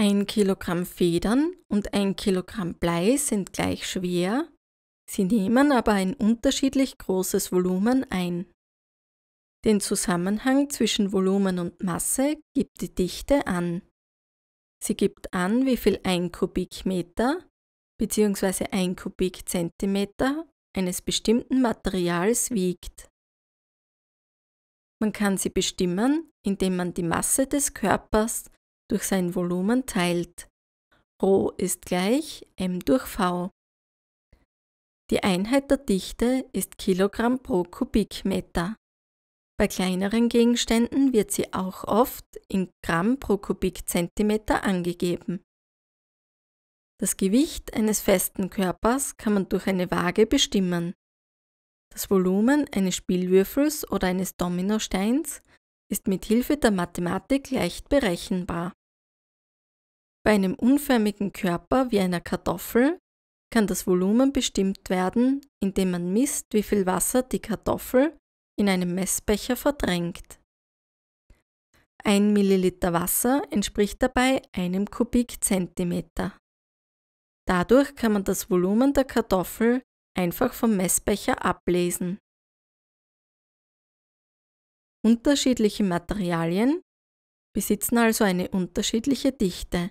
1 Kilogramm Federn und 1 Kilogramm Blei sind gleich schwer, sie nehmen aber ein unterschiedlich großes Volumen ein. Den Zusammenhang zwischen Volumen und Masse gibt die Dichte an. Sie gibt an, wie viel 1 Kubikmeter bzw. 1 Kubikzentimeter eines bestimmten Materials wiegt. Man kann sie bestimmen, indem man die Masse des Körpers durch sein Volumen teilt. Rho ist gleich m durch v. Die Einheit der Dichte ist Kilogramm pro Kubikmeter. Bei kleineren Gegenständen wird sie auch oft in Gramm pro Kubikzentimeter angegeben. Das Gewicht eines festen Körpers kann man durch eine Waage bestimmen. Das Volumen eines Spielwürfels oder eines Dominosteins ist mit Hilfe der Mathematik leicht berechenbar. Bei einem unförmigen Körper wie einer Kartoffel kann das Volumen bestimmt werden, indem man misst, wie viel Wasser die Kartoffel in einem Messbecher verdrängt. 1 Milliliter Wasser entspricht dabei einem Kubikzentimeter. Dadurch kann man das Volumen der Kartoffel einfach vom Messbecher ablesen. Unterschiedliche Materialien besitzen also eine unterschiedliche Dichte.